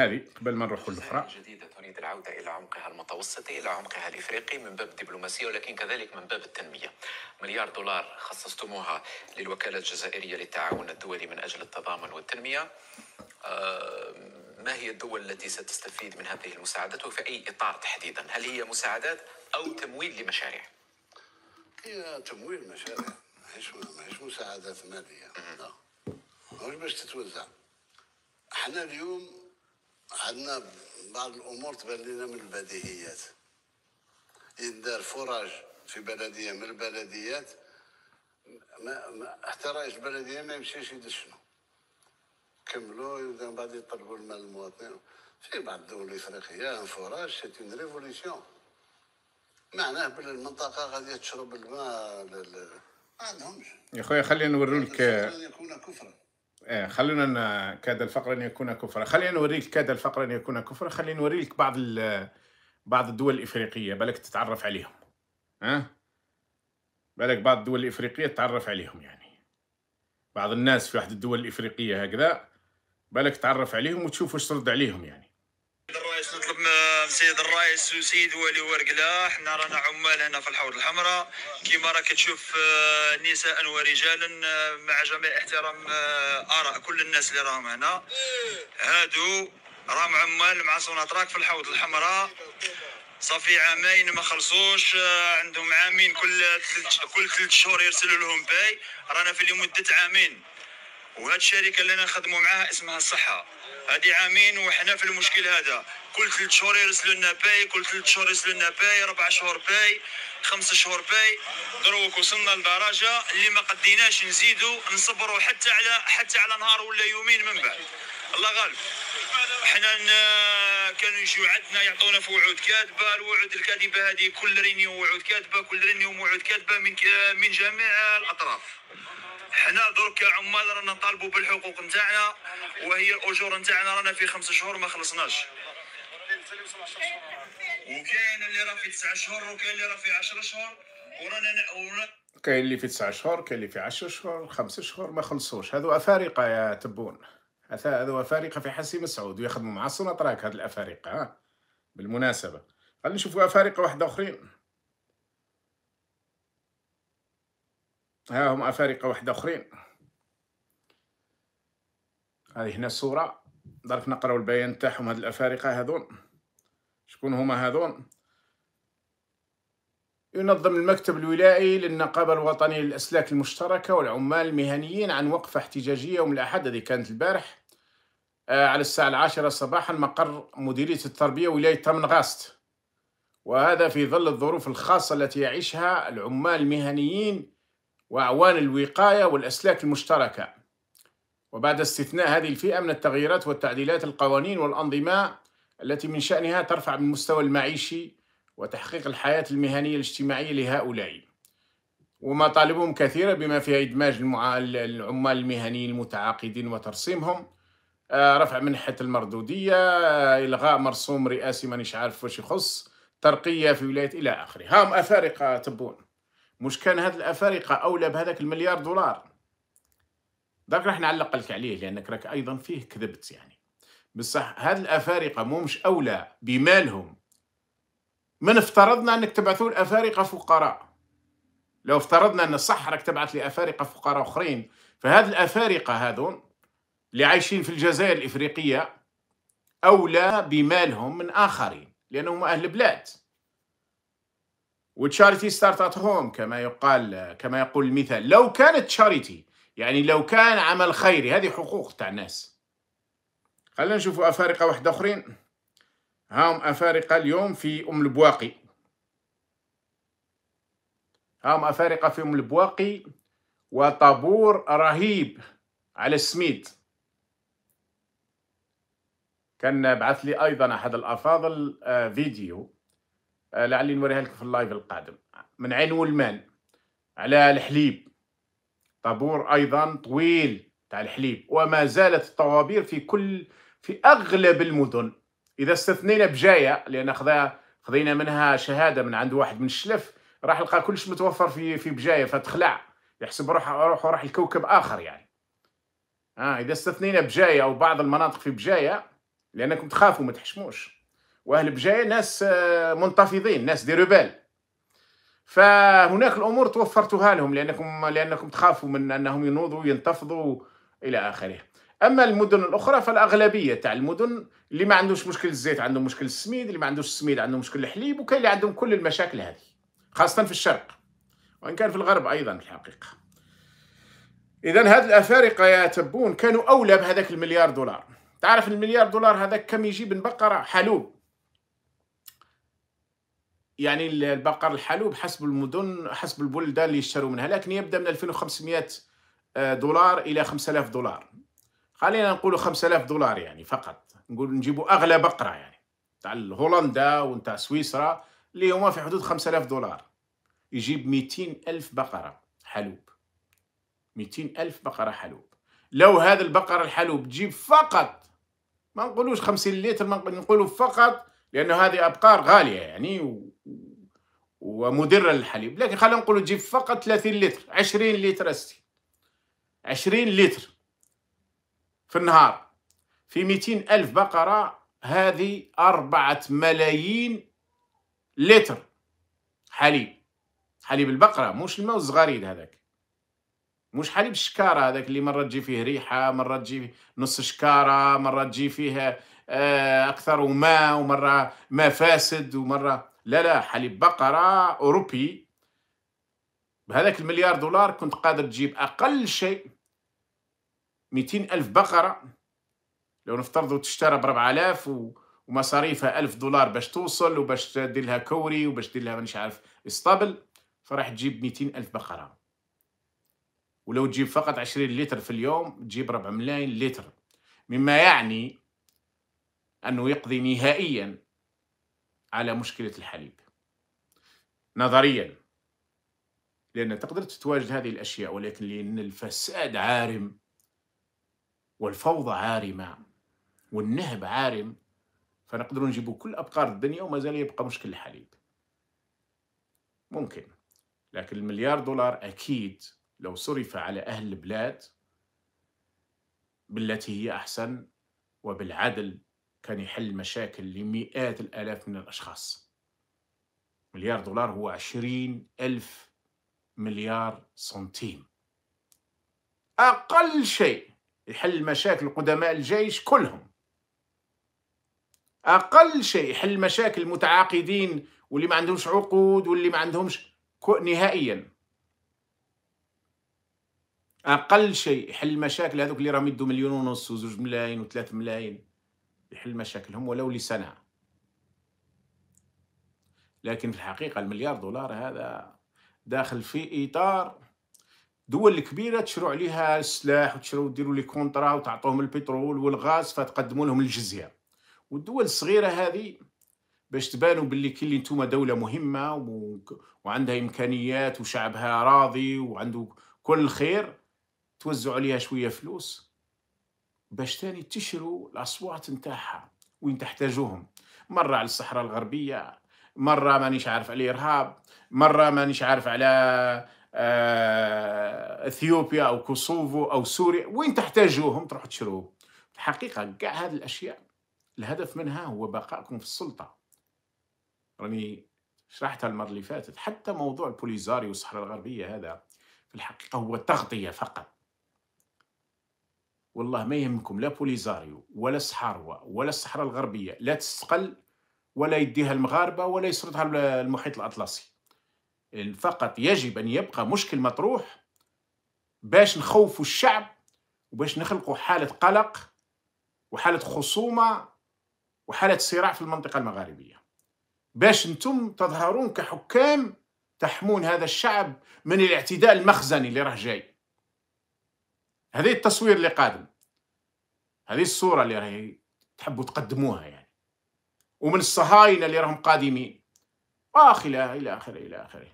هذه قبل ما نروحوا للاخرى جديدة تريد العودة إلى عمقها المتوسطي إلى عمقها الإفريقي من باب الدبلوماسية ولكن كذلك من باب التنمية مليار دولار خصصتموها للوكالة الجزائرية للتعاون الدولي من أجل التضامن والتنمية آه، ما هي الدول التي ستستفيد من هذه المساعدات وفي أي إطار تحديدا هل هي مساعدات أو تمويل لمشاريع هي تمويل مشاريع ماهيش ماهيش مساعدات مالية لا باش تتوزع احنا اليوم عندنا بعض الامور تبان لنا من البديهيات يدار فراج في بلديه من البلديات ما, ما حتى رئيس البلديه ما يمشيش يدير شنو كملوا من بعد يطلبوا المال المواطنين في بعض الدول الافريقيه فراج سيت اون ريفوليسيون معناه بلي المنطقه غادي تشرب الماء ما عندهمش يا خويا خلينا نوريولك يكون كفرا آه، خلونا كاد الفقر ان يكون كفرا خلينا نوريك كاد الفقر ان يكون كفرا خلينا نوريك بعض بعض الدول الافريقيه بالك تتعرف عليهم ها بالك بعض الدول الافريقيه تتعرف عليهم يعني بعض الناس في واحد الدول الافريقيه هكذا بالك تعرف عليهم وتشوف واش ترد عليهم يعني الرئيس نطلب السلام نعم، سيد الرئيس وسيد ولي ورقلا حنا رانا عمال هنا في الحوض الحمراء كما راك تشوف آه، نساء ورجالا آه، مع جميع احترام آه، اراء كل الناس اللي راهم هنا هادو راهم عمال مع سوناتراك في الحوض الحمراء صافي عامين ما خلصوش عندهم عامين كل كل ثلاث شهور يرسلوا لهم باي رانا في لمده عامين وهاد الشركه اللي انا نخدموا معاها اسمها الصحه هادي عامين وحنا في المشكل هذا كل ثلاث شهور يرسلوا لنا باي كل ثلاث شهور يرسلوا لنا باي ربع شهور باي خمس شهور باي دروك وصلنا لدرجه اللي ما قديناش نزيدوا نصبروا حتى على حتى على نهار ولا يومين من بعد الله غالب حنا كانوا يجيو عندنا يعطونا في وعود كاذبه الوعود الكاذبه هذه كل رينيو وعود كاذبه كل رينيو وعود كاذبه من من جميع الاطراف حنا درك يا عمال رانا نطالبوا بالحقوق نتاعنا وهي الاجور نتاعنا رانا في خمسة شهور ما خلصناش وكاين اللي راه في تسع شهور وكاين اللي راه في 10 شهور ورانا ورانا كاين اللي في تسع شهور كاين اللي في عشر شهور خمس شهور ما خلصوش هذو افارقه يا تبون هذو افارقه في حسي مسعود ويخدموا مع السونطراك هاد الافارقه ها بالمناسبه خلينا نشوفوا افارقه واحده اخرين ها هم افارقه واحدة اخرين هذه هنا الصوره درك نقراو البيان تاعهم هاد الافارقه هذون شكون هما هذون ينظم المكتب الولائي للنقابة الوطنية للأسلاك المشتركة والعمال المهنيين عن وقفة احتجاجية يوم الأحد هذه كانت البارح آه، على الساعة العاشرة صباحا مقر مديرية التربية ولاية تمنغاست وهذا في ظل الظروف الخاصة التي يعيشها العمال المهنيين وأعوان الوقاية والأسلاك المشتركة وبعد استثناء هذه الفئة من التغييرات والتعديلات القوانين والأنظمة التي من شأنها ترفع من مستوى المعيشي وتحقيق الحياة المهنية الاجتماعية لهؤلاء ومطالبهم كثيرة بما فيها إدماج العمال المهنيين المتعاقدين وترسيمهم آه، رفع منحة المردودية آه، إلغاء مرسوم رئاسي مانيش عارف واش يخص ترقية في ولاية إلى آخره هام أفارقة تبون مش كان هاد الافارقه اولى بهذاك المليار دولار داك راح نعلق لك عليه لانك راك ايضا فيه كذبت يعني بصح هاد الافارقه مو مش اولى بمالهم من افترضنا انك تبعثوا الافارقه فقراء لو افترضنا ان صح راك تبعث لافارقه فقراء اخرين فهاد الافارقه هذون اللي عايشين في الجزائر الافريقيه اولى بمالهم من اخرين لانهم اهل بلاد وتشاريتي ستارت ات هوم كما يقال كما يقول المثال لو كانت تشاريتي يعني لو كان عمل خيري هذه حقوق تاع الناس خلينا نشوفوا افارقه واحد اخرين هاهم افارقه اليوم في ام البواقي هاهم افارقه في ام البواقي وطابور رهيب على السميد كان بعث لي ايضا احد الافاضل آه، فيديو آه، لعلي نوريها لك في اللايف القادم من عين والمان على الحليب طابور ايضا طويل تاع الحليب وما زالت الطوابير في كل في اغلب المدن اذا استثنينا بجايه لان خذا خذينا منها شهاده من عند واحد من الشلف راح لقى كلش متوفر في في بجايه فتخلع يحسب روحه روحه راح لكوكب اخر يعني آه اذا استثنينا بجايه او بعض المناطق في بجايه لانكم تخافوا ما تحشموش واهل بجايه ناس آه، منتفضين ناس دي روبال فهناك الامور توفرتها لهم لانكم لانكم تخافوا من انهم ينوضوا ينتفضوا الى اخره اما المدن الاخرى فالاغلبيه تاع المدن اللي ما عندوش مشكل الزيت عندهم مشكل السميد اللي ما عندوش السميد عندهم مشكل الحليب وكاين اللي عندهم كل المشاكل هذه خاصه في الشرق وان كان في الغرب ايضا في الحقيقه اذا هاد الافارقه يا تبون كانوا اولى بهذاك المليار دولار تعرف المليار دولار هذاك كم يجيب من بقره حلوب يعني البقر الحلوب حسب المدن حسب البلدان اللي يشتروا منها لكن يبدا من 2500 آه، دولار الى 5000 دولار خلينا نقولوا 5000 دولار يعني فقط نقول نجيبوا اغلى بقره يعني تاع هولندا ونتاع سويسرا اللي هما في حدود 5000 دولار يجيب 200 ألف بقرة حلوب 200 ألف بقرة حلوب لو هذا البقرة الحلوب تجيب فقط ما نقولوش 50 لتر ما نقولوا فقط لانه هذه ابقار غاليه يعني و... ومدره للحليب لكن خلينا نقول تجيب فقط 30 لتر 20 لتر استي 20 لتر في النهار في 200 ألف بقرة هذه أربعة ملايين لتر حليب حليب البقرة مش الماء الزغاريد هذاك مش حليب الشكارة هذاك اللي مرة تجي فيه ريحة مرة تجي نص شكارة مرة تجي فيها آه، اكثره ماء ومره ماء فاسد ومره لا لا حليب بقره اوروبي بهذاك المليار دولار كنت قادر تجيب اقل شيء 200 الف بقره لو نفترضوا تشترى ب 4000 ومصاريفها 1000 دولار باش توصل وباش تدير لها كوري وباش تدير لها مانيش عارف اسطبل فراح تجيب 200 الف بقره ولو تجيب فقط 20 لتر في اليوم تجيب 4 ملايين لتر مما يعني أنه يقضي نهائيا على مشكلة الحليب نظريا لأن تقدر تتواجد هذه الأشياء ولكن لأن الفساد عارم والفوضى عارمة والنهب عارم فنقدروا نجيب كل أبقار الدنيا ومازال يبقى مشكل الحليب ممكن لكن المليار دولار أكيد لو صرف على أهل البلاد بالتي هي أحسن وبالعدل كان يحل مشاكل لمئات الآلاف من الأشخاص مليار دولار هو عشرين ألف مليار سنتيم أقل شيء يحل مشاكل قدماء الجيش كلهم أقل شيء يحل مشاكل المتعاقدين واللي ما عندهمش عقود واللي ما عندهمش نهائيا أقل شيء يحل مشاكل هذوك اللي راهم يدوا مليون ونص وزوج ملايين وثلاث ملايين لحل مشاكلهم ولو لسنة لكن في الحقيقة المليار دولار هذا داخل في إطار دول كبيرة تشروع عليها السلاح وتشروع ديروا لي كونترا وتعطوهم البترول والغاز فتقدموا لهم الجزية والدول الصغيرة هذه باش تبانوا باللي كل انتوما نتوما دولة مهمة وعندها إمكانيات وشعبها راضي وعنده كل خير توزعوا عليها شوية فلوس باش تاني تشروا الاصوات نتاعها وين تحتاجوهم مره على الصحراء الغربيه مره مانيش عارف على الارهاب مره مانيش عارف على آه، اثيوبيا او كوسوفو او سوريا وين تحتاجوهم تروحوا تشروه الحقيقه كاع هذه الاشياء الهدف منها هو بقائكم في السلطه راني شرحتها المره اللي فاتت حتى موضوع البوليزاري والصحراء الغربيه هذا في الحقيقه هو تغطيه فقط والله ما يهمكم لا بوليزاريو ولا الصحاروة ولا الصحراء الغربيه لا تستقل ولا يديها المغاربه ولا يسردها المحيط الاطلسي فقط يجب ان يبقى مشكل مطروح باش نخوفوا الشعب وباش نخلقوا حاله قلق وحاله خصومه وحاله صراع في المنطقه المغاربيه باش انتم تظهرون كحكام تحمون هذا الشعب من الاعتداء المخزني اللي راه جاي هذا التصوير اللي قادم هذه الصورة اللي راهي تحبوا تقدموها يعني ومن الصهاينة اللي راهم قادمين واخ إلى إلى آخره إلى آخره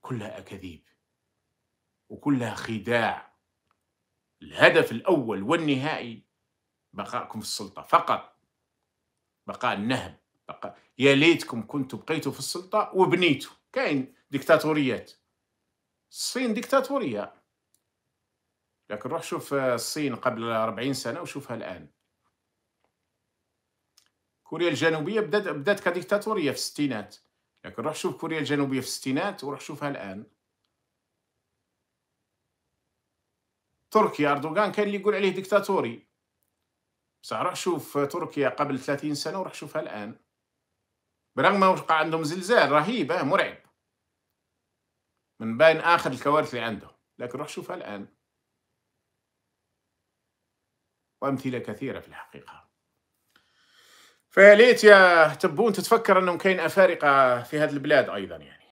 كلها أكاذيب وكلها خداع الهدف الأول والنهائي بقاءكم في السلطة فقط بقاء النهب بقى... يا ليتكم كنتم بقيتوا في السلطة وبنيتوا كاين ديكتاتوريات الصين ديكتاتورية لكن روح شوف آه، الصين قبل 40 سنة وشوفها الآن كوريا الجنوبية بدأت بدأت كديكتاتورية في الستينات لكن روح شوف كوريا الجنوبية في الستينات وروح شوفها الآن تركيا أردوغان كان اللي يقول عليه ديكتاتوري بصح روح شوف آه، تركيا قبل 30 سنة وروح شوفها الآن برغم ما وقع عندهم زلزال رهيب آه، مرعب من بين آخر الكوارث اللي عنده لكن روح شوفها الآن وأمثلة كثيرة في الحقيقة فيا ليت يا تبون تتفكر أنهم كاين أفارقة في هذه البلاد أيضا يعني